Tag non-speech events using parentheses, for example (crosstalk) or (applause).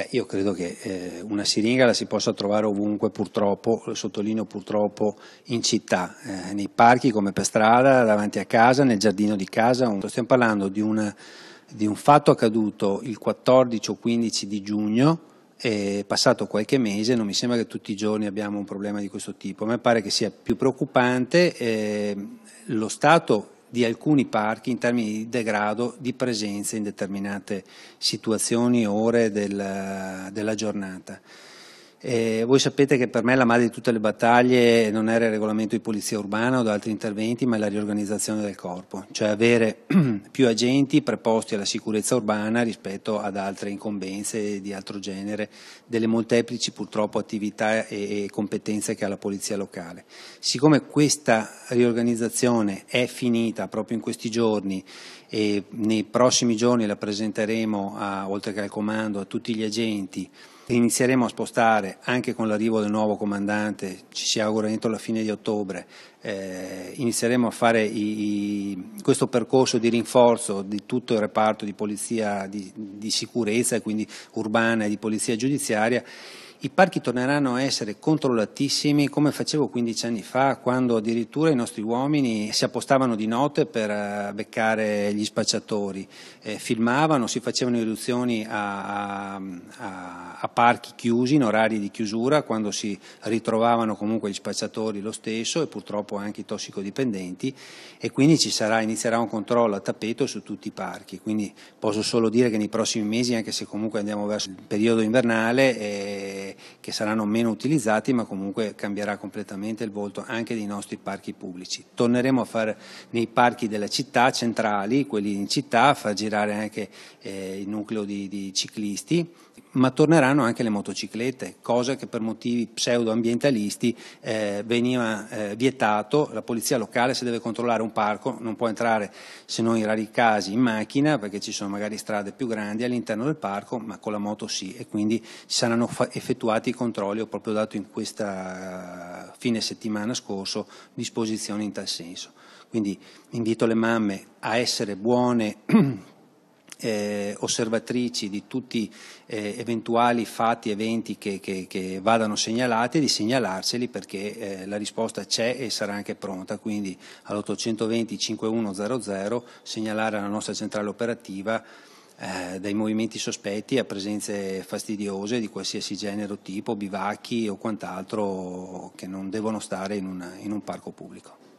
Beh, io credo che eh, una siringa la si possa trovare ovunque purtroppo, sottolineo purtroppo in città, eh, nei parchi come per strada, davanti a casa, nel giardino di casa. Stiamo parlando di, una, di un fatto accaduto il 14 o 15 di giugno, è passato qualche mese, non mi sembra che tutti i giorni abbiamo un problema di questo tipo. A me pare che sia più preoccupante eh, lo stato di alcuni parchi in termini di degrado di presenza in determinate situazioni ore del, della giornata. Eh, voi sapete che per me la madre di tutte le battaglie non era il regolamento di polizia urbana o da altri interventi, ma la riorganizzazione del corpo, cioè avere (clears throat) più agenti preposti alla sicurezza urbana rispetto ad altre incombenze di altro genere, delle molteplici purtroppo attività e, e competenze che ha la polizia locale. Siccome questa riorganizzazione è finita proprio in questi giorni e nei prossimi giorni la presenteremo, a, oltre che al comando, a tutti gli agenti, inizieremo a spostare fare anche con l'arrivo del nuovo comandante, ci si augura entro la fine di ottobre, eh, inizieremo a fare i, i, questo percorso di rinforzo di tutto il reparto di polizia di, di sicurezza, quindi urbana e di polizia giudiziaria i parchi torneranno a essere controllatissimi come facevo 15 anni fa quando addirittura i nostri uomini si appostavano di notte per eh, beccare gli spacciatori, eh, filmavano, si facevano irruzioni a, a, a parchi chiusi in orari di chiusura quando si ritrovavano comunque gli spacciatori lo stesso e purtroppo anche i tossicodipendenti e quindi ci sarà, inizierà un controllo a tappeto su tutti i parchi, quindi posso solo dire che nei prossimi mesi anche se comunque andiamo verso il periodo invernale eh, che saranno meno utilizzati ma comunque cambierà completamente il volto anche dei nostri parchi pubblici. Torneremo a fare nei parchi della città centrali, quelli in città, a far girare anche eh, il nucleo di, di ciclisti ma torneranno anche le motociclette, cosa che per motivi pseudoambientalisti eh, veniva eh, vietato. La polizia locale se deve controllare un parco non può entrare, se non in rari casi, in macchina, perché ci sono magari strade più grandi all'interno del parco, ma con la moto sì, e quindi saranno effettuati i controlli. Ho proprio dato in questa fine settimana scorso disposizioni in tal senso. Quindi invito le mamme a essere buone (clears throat) eh, osservatrici di tutti eh, eventuali fatti, eventi che, che, che, vadano segnalati e di segnalarceli perché eh, la risposta c'è e sarà anche pronta. Quindi all'820 5100 segnalare alla nostra centrale operativa eh, dai movimenti sospetti a presenze fastidiose di qualsiasi genere o tipo, bivacchi o quant'altro che non devono stare in, una, in un parco pubblico.